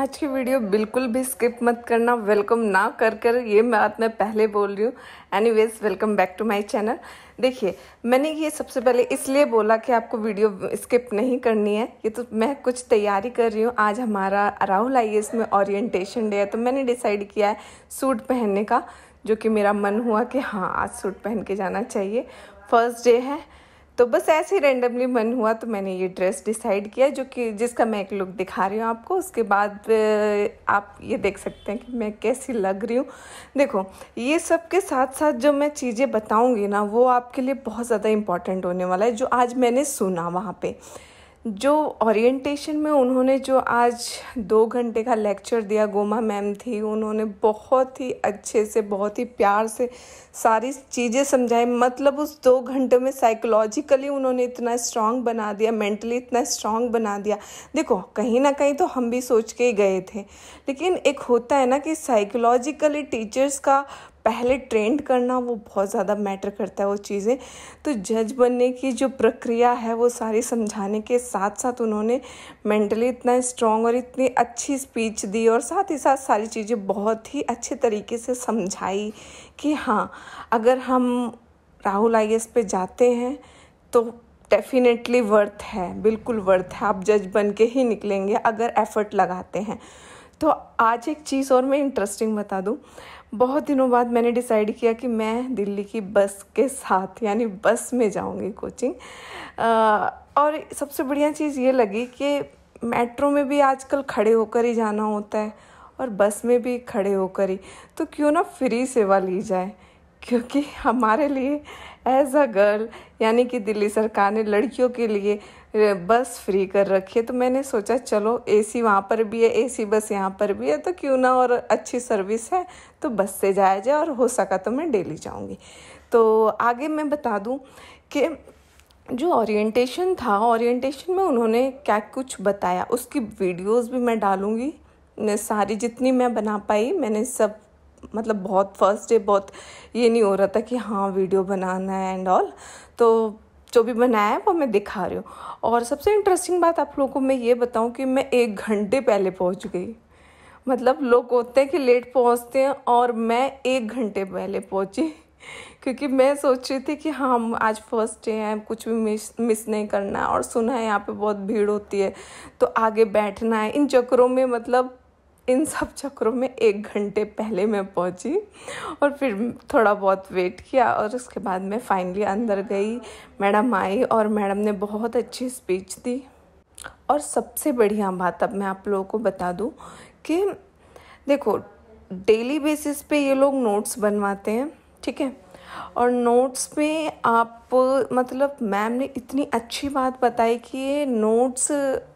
आज की वीडियो बिल्कुल भी स्किप मत करना वेलकम ना कर कर ये बात मैं पहले बोल रही हूँ वेज welcome back to my channel देखिए मैंने ये सबसे पहले इसलिए बोला कि आपको वीडियो स्किप नहीं करनी है ये तो मैं कुछ तैयारी कर रही हूँ आज हमारा राहुल आई में ओरिएंटेशन डे है तो मैंने डिसाइड किया है सूट पहनने का जो कि मेरा मन हुआ कि हाँ आज सूट पहन के जाना चाहिए फर्स्ट डे है तो बस ऐसे ही रेंडमली मन हुआ तो मैंने ये ड्रेस डिसाइड किया जो कि जिसका मैं एक लुक दिखा रही हूँ आपको उसके बाद आप ये देख सकते हैं कि मैं कैसी लग रही हूँ देखो ये सब के साथ साथ जो मैं चीज़ें बताऊँगी ना वो आपके लिए बहुत ज़्यादा इम्पॉर्टेंट होने वाला है जो आज मैंने सुना वहाँ पर जो ओरिएंटेशन में उन्होंने जो आज दो घंटे का लेक्चर दिया गोमा मैम थी उन्होंने बहुत ही अच्छे से बहुत ही प्यार से सारी चीज़ें समझाई मतलब उस दो घंटे में साइकोलॉजिकली उन्होंने इतना स्ट्रांग बना दिया मेंटली इतना स्ट्रांग बना दिया देखो कहीं ना कहीं तो हम भी सोच के ही गए थे लेकिन एक होता है ना कि साइकोलॉजिकली टीचर्स का पहले ट्रेंड करना वो बहुत ज़्यादा मैटर करता है वो चीज़ें तो जज बनने की जो प्रक्रिया है वो सारी समझाने के साथ साथ उन्होंने मेंटली इतना स्ट्रॉन्ग और इतनी अच्छी स्पीच दी और साथ ही साथ सारी चीज़ें बहुत ही अच्छे तरीके से समझाई कि हाँ अगर हम राहुल आई एस पे जाते हैं तो डेफिनेटली वर्थ है बिल्कुल वर्थ है आप जज बन के ही निकलेंगे अगर एफर्ट लगाते हैं तो आज एक चीज़ और मैं इंटरेस्टिंग बता दूँ बहुत दिनों बाद मैंने डिसाइड किया कि मैं दिल्ली की बस के साथ यानी बस में जाऊँगी कोचिंग और सबसे बढ़िया चीज़ ये लगी कि मेट्रो में भी आजकल खड़े होकर ही जाना होता है और बस में भी खड़े होकर ही तो क्यों ना फ्री सेवा ली जाए क्योंकि हमारे लिए एज अ गर्ल यानी कि दिल्ली सरकार ने लड़कियों के लिए बस फ्री कर रखी है तो मैंने सोचा चलो एसी वहाँ पर भी है एसी बस यहाँ पर भी है तो क्यों ना और अच्छी सर्विस है तो बस से जाया जाए और हो सका तो मैं डेली जाऊँगी तो आगे मैं बता दूँ कि जो ओरिएंटेशन था ओरिएंटेशन में उन्होंने क्या कुछ बताया उसकी वीडियोस भी मैं डालूँगी सारी जितनी मैं बना पाई मैंने सब मतलब बहुत फर्स्ट डे बहुत ये नहीं हो रहा था कि हाँ वीडियो बनाना है एंड ऑल तो जो भी बनाया है वो मैं दिखा रही हूँ और सबसे इंटरेस्टिंग बात आप लोगों को मैं ये बताऊँ कि मैं एक घंटे पहले पहुँच गई मतलब लोग होते हैं कि लेट पहुँचते हैं और मैं एक घंटे पहले पहुँची क्योंकि मैं सोच रही थी कि हाँ, हम आज फर्स्ट डे हैं कुछ भी मिस मिस नहीं करना और सुना है यहाँ पे बहुत भीड़ होती है तो आगे बैठना है इन चक्करों में मतलब इन सब चक्रों में एक घंटे पहले मैं पहुंची और फिर थोड़ा बहुत वेट किया और उसके बाद मैं फाइनली अंदर गई मैडम आई और मैडम ने बहुत अच्छी स्पीच दी और सबसे बढ़िया बात अब मैं आप लोगों को बता दूं कि देखो डेली बेसिस पे ये लोग नोट्स बनवाते हैं ठीक है और नोट्स में आप मतलब मैम ने इतनी अच्छी बात बताई कि ये नोट्स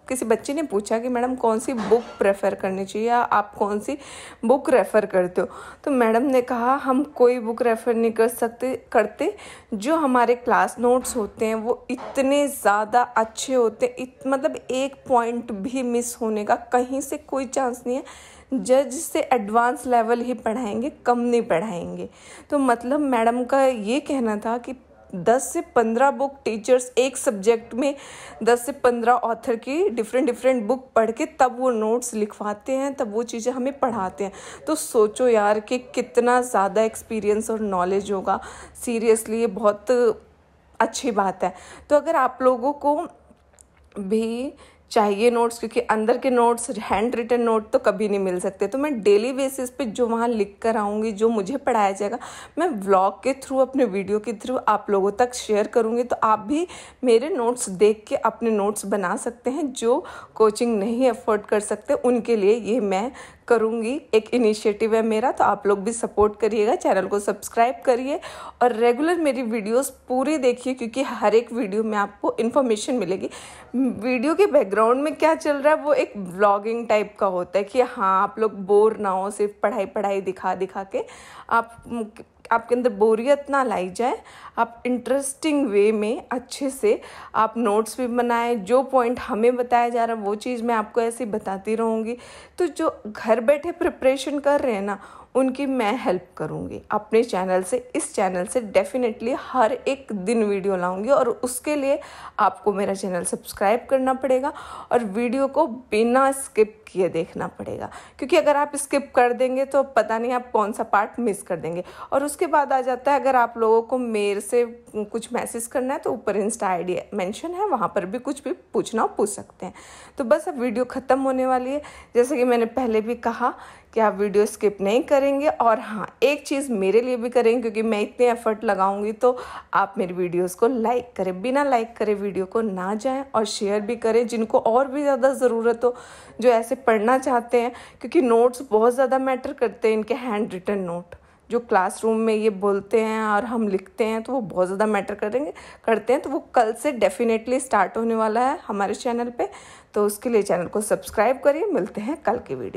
किसी बच्चे ने पूछा कि मैडम कौन सी बुक प्रेफर करनी चाहिए या आप कौन सी बुक रेफ़र करते हो तो मैडम ने कहा हम कोई बुक रेफ़र नहीं कर सकते करते जो हमारे क्लास नोट्स होते हैं वो इतने ज़्यादा अच्छे होते हैं मतलब एक पॉइंट भी मिस होने का कहीं से कोई चांस नहीं है जज से एडवांस लेवल ही पढ़ाएंगे कम नहीं पढ़ाएंगे तो मतलब मैडम का ये कहना था कि दस से पंद्रह बुक टीचर्स एक सब्जेक्ट में दस से पंद्रह ऑथर की डिफरेंट डिफरेंट बुक पढ़ के तब वो नोट्स लिखवाते हैं तब वो चीज़ें हमें पढ़ाते हैं तो सोचो यार कि कितना ज़्यादा एक्सपीरियंस और नॉलेज होगा सीरियसली ये बहुत अच्छी बात है तो अगर आप लोगों को भी चाहिए नोट्स क्योंकि अंदर के नोट्स हैंड रिटन नोट तो कभी नहीं मिल सकते तो मैं डेली बेसिस पे जो वहाँ लिख कर आऊँगी जो मुझे पढ़ाया जाएगा मैं व्लॉग के थ्रू अपने वीडियो के थ्रू आप लोगों तक शेयर करूँगी तो आप भी मेरे नोट्स देख के अपने नोट्स बना सकते हैं जो कोचिंग नहीं अफोर्ड कर सकते उनके लिए ये मैं करूँगी एक इनिशिएटिव है मेरा तो आप लोग भी सपोर्ट करिएगा चैनल को सब्सक्राइब करिए और रेगुलर मेरी वीडियोस पूरी देखिए क्योंकि हर एक वीडियो में आपको इन्फॉर्मेशन मिलेगी वीडियो के बैकग्राउंड में क्या चल रहा है वो एक ब्लॉगिंग टाइप का होता है कि हाँ आप लोग बोर ना हो सिर्फ पढ़ाई पढ़ाई दिखा दिखा के आप आपके अंदर बोरियत ना लाई जाए आप इंटरेस्टिंग वे में अच्छे से आप नोट्स भी बनाएं जो पॉइंट हमें बताया जा रहा है वो चीज़ मैं आपको ऐसे बताती रहूँगी तो जो घर बैठे प्रिपरेशन कर रहे हैं ना उनकी मैं हेल्प करूँगी अपने चैनल से इस चैनल से डेफिनेटली हर एक दिन वीडियो लाऊँगी और उसके लिए आपको मेरा चैनल सब्सक्राइब करना पड़ेगा और वीडियो को बिना स्किप किए देखना पड़ेगा क्योंकि अगर आप स्किप कर देंगे तो पता नहीं आप कौन सा पार्ट मिस कर देंगे और उसके बाद आ जाता है अगर आप लोगों को मेरे से कुछ मैसेज करना है तो ऊपर इंस्टा आईडी मेंशन है वहाँ पर भी कुछ भी पूछना पूछ सकते हैं तो बस अब वीडियो ख़त्म होने वाली है जैसे कि मैंने पहले भी कहा कि आप वीडियो स्किप नहीं करेंगे और हाँ एक चीज़ मेरे लिए भी करेंगे क्योंकि मैं इतने एफर्ट लगाऊंगी तो आप मेरी वीडियोस को लाइक करें बिना लाइक करे वीडियो को ना जाएं और शेयर भी करें जिनको और भी ज़्यादा ज़रूरत हो जो ऐसे पढ़ना चाहते हैं क्योंकि नोट्स बहुत ज़्यादा मैटर करते हैं इनके हैंड रिटन नोट जो क्लासरूम में ये बोलते हैं और हम लिखते हैं तो वो बहुत ज़्यादा मैटर करेंगे करते हैं तो वो कल से डेफिनेटली स्टार्ट होने वाला है हमारे चैनल पे तो उसके लिए चैनल को सब्सक्राइब करिए मिलते हैं कल की वीडियो